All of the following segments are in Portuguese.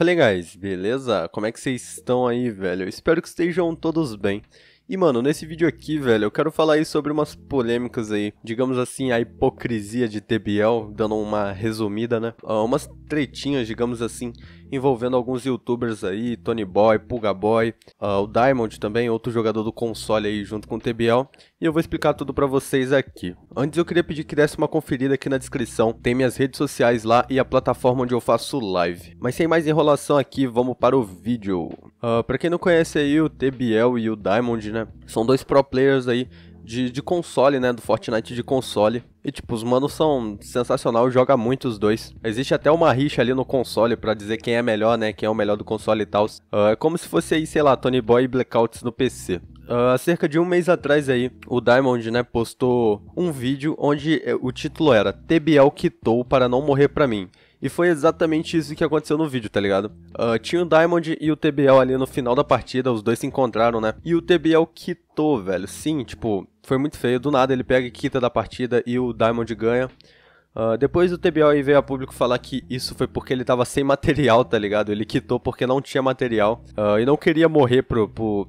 Falei, guys, beleza? Como é que vocês estão aí, velho? Eu espero que estejam todos bem. E mano, nesse vídeo aqui, velho, eu quero falar aí sobre umas polêmicas aí, digamos assim, a hipocrisia de TBL, dando uma resumida, né? Uh, umas tretinhas, digamos assim, envolvendo alguns youtubers aí, Tony Boy, Puga Boy, uh, o Diamond também, outro jogador do console aí junto com o TBL, e eu vou explicar tudo para vocês aqui. Antes eu queria pedir que desse uma conferida aqui na descrição, tem minhas redes sociais lá e a plataforma onde eu faço live. Mas sem mais enrolação aqui, vamos para o vídeo. Uh, ah, para quem não conhece aí, o TBL e o Diamond, né? São dois pro players aí de, de console, né? Do Fortnite de console. E tipo, os manos são sensacional, joga muito os dois. Existe até uma rixa ali no console para dizer quem é melhor, né? Quem é o melhor do console e tal. Uh, é como se fosse aí, sei lá, Tony Boy e Blackouts no PC. Há uh, ah, cerca de um mês atrás aí, o Diamond, né, postou um vídeo onde eh, o título era TBL quitou para não morrer pra mim. E foi exatamente isso que aconteceu no vídeo, tá ligado? Uh, tinha o Diamond e o TBL ali no final da partida, os dois se encontraram, né? E o TBL quitou, velho. Sim, tipo, foi muito feio. Do nada ele pega e quita da partida e o Diamond ganha. Uh, depois o TBL veio a público falar que isso foi porque ele tava sem material, tá ligado? Ele quitou porque não tinha material uh, e não queria morrer pro, pro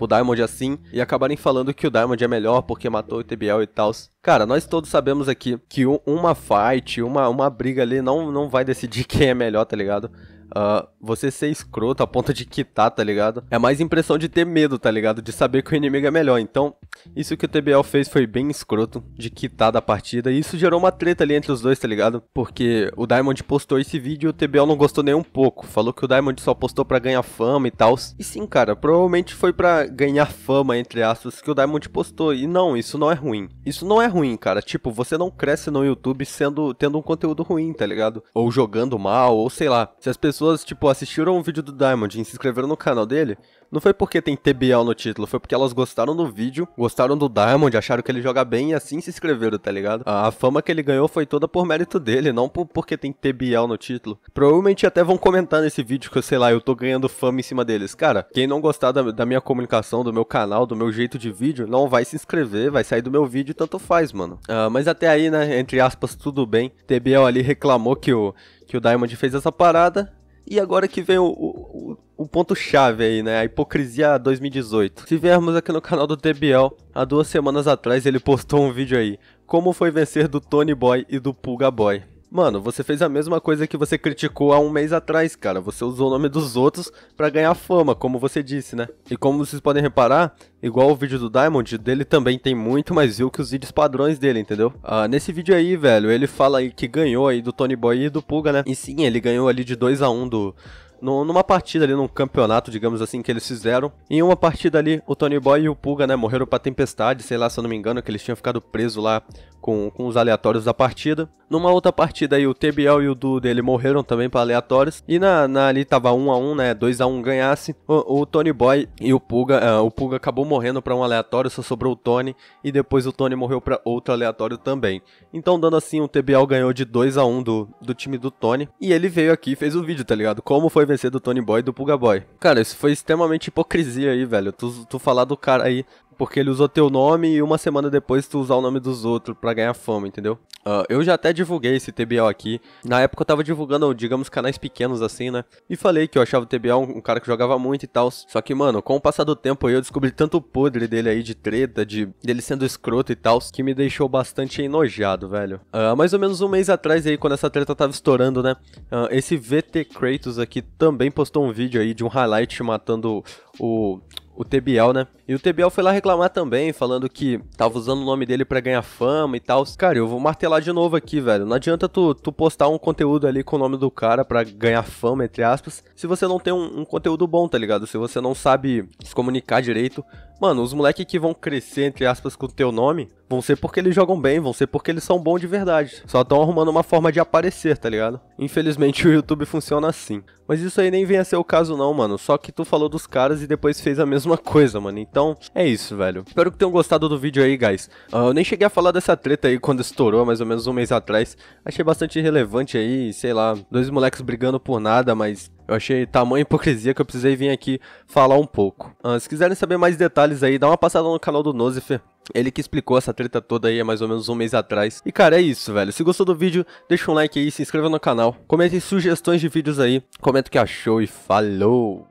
pro Diamond assim e acabarem falando que o Diamond é melhor porque matou o TBL e tal. Cara, nós todos sabemos aqui que uma fight, uma, uma briga ali não, não vai decidir quem é melhor, tá ligado? uh, você ser escroto a ponto de quitar, tá ligado? É mais impressão de ter medo, tá ligado? De saber que o inimigo é melhor. Então, isso que o TBL fez foi bem escroto, de quitar da partida. E isso gerou uma treta ali entre os dois, tá ligado? Porque o Diamond postou esse vídeo e o TBL não gostou nem um pouco. Falou que o Diamond só postou pra ganhar fama e tal. E sim, cara, provavelmente foi pra ganhar fama, entre aspas, que o Diamond postou. E não, isso não é ruim. Isso não é ruim, cara. Tipo, você não cresce no YouTube sendo tendo um conteúdo ruim, tá ligado? Ou jogando mal, ou sei lá. Se as pessoas pessoas, tipo, assistiram um vídeo do Diamond e se inscreveram no canal dele, não foi porque tem TBL no título, foi porque elas gostaram do vídeo, gostaram do Diamond, acharam que ele joga bem e assim se inscreveram, tá ligado? A, fama que ele ganhou foi toda por mérito dele, não por, porque tem TBL no título. Provavelmente até vão comentar nesse vídeo que, eu sei lá, eu tô ganhando fama em cima deles. Cara, quem não gostar da, da minha comunicação, do meu canal, do meu jeito de vídeo, não vai se inscrever, vai sair do meu vídeo, tanto faz, mano. Ah, mas até aí, né, entre aspas, tudo bem. TBL ali reclamou que o, que o Diamond fez essa parada, e agora que vem o, o, o ponto-chave aí, né? A hipocrisia 2018. Se viermos aqui no canal do TBL, há duas semanas atrás ele postou um vídeo aí. Como foi vencer do Tony Boy e do Pulga Boy. Mano, você fez a mesma coisa que você criticou há um mês atrás, cara. Você usou o nome dos outros para ganhar fama, como você disse, né? E como vocês podem reparar, igual o vídeo do Diamond, dele também tem muito mais view que os vídeos padrões dele, entendeu? Ah, nesse vídeo aí, velho, ele fala aí que ganhou aí do Tony Boy e do puga, né? E sim, ele ganhou ali de 2 a 1 um do numa partida ali, num campeonato, digamos assim, que eles fizeram. Em uma partida ali, o Tony Boy e o Puga, né, morreram pra tempestade, sei lá, se eu não me engano, que eles tinham ficado presos lá com, com os aleatórios da partida. Numa outra partida aí, o TBL e o Du dele morreram também pra aleatórios. E na, na ali tava 1 a 1 né, 2 a 1 ganhasse. O, o Tony Boy e o Puga, uh, eh, o Puga acabou morrendo pra um aleatório, só sobrou o Tony. E depois o Tony morreu pra outro aleatório também. Então, dando assim, o TBL ganhou de 2 a 1 do, do time do Tony. E ele veio aqui e fez o vídeo, tá ligado? Como foi AVC do Tony Boy e do Puga Boy. Cara, isso foi extremamente hipocrisia aí, velho. Tu, tu falar do cara aí, porque ele usou teu nome e uma semana depois tu usar o nome dos outros para ganhar fama, entendeu? Uh, eu já até divulguei esse TBL aqui. Na época eu tava divulgando, digamos, canais pequenos assim, né? E falei que eu achava o TBL um, cara que jogava muito e tal. Só que, mano, com o passar do tempo aí, eu descobri tanto o podre dele aí de treta, de dele sendo escroto e tal, que me deixou bastante enojado, velho. Uh, mais ou menos um mês atrás aí, quando essa treta tava estourando, né? Uh, esse VT Kratos aqui também postou um vídeo aí de um highlight matando o, o TBL, né? E o TBL foi lá reclamar também, falando que tava usando o nome dele para ganhar fama e tal. Cara, eu vou martelar de novo aqui, velho. Não adianta tu, tu postar um conteúdo ali com o nome do cara para ganhar fama, entre aspas, se você não tem um, um, conteúdo bom, tá ligado? Se você não sabe se comunicar direito. Mano, os moleques que vão crescer, entre aspas, com o teu nome, Vão ser porque eles jogam bem, vão ser porque eles são bons de verdade. Só estão arrumando uma forma de aparecer, tá ligado? Infelizmente o YouTube funciona assim. Mas isso aí nem vem a ser o caso não, mano. Só que tu falou dos caras e depois fez a mesma coisa, mano. Então, é isso, velho. Espero que tenham gostado do vídeo aí, guys. Uh, eu nem cheguei a falar dessa treta aí quando estourou, mais ou menos um mês atrás. Achei bastante relevante aí, sei lá, dois moleques brigando por nada, mas eu achei tamanha hipocrisia que eu precisei vir aqui falar um pouco. Ah, se quiserem saber mais detalhes aí, dá uma passada no canal do Nozifer. Ele que explicou essa treta toda aí há mais ou menos um mês atrás. E cara, é isso, velho. Se gostou do vídeo, deixa um like aí, se inscreva no canal. Comentem sugestões de vídeos aí. Comenta o que achou e falou!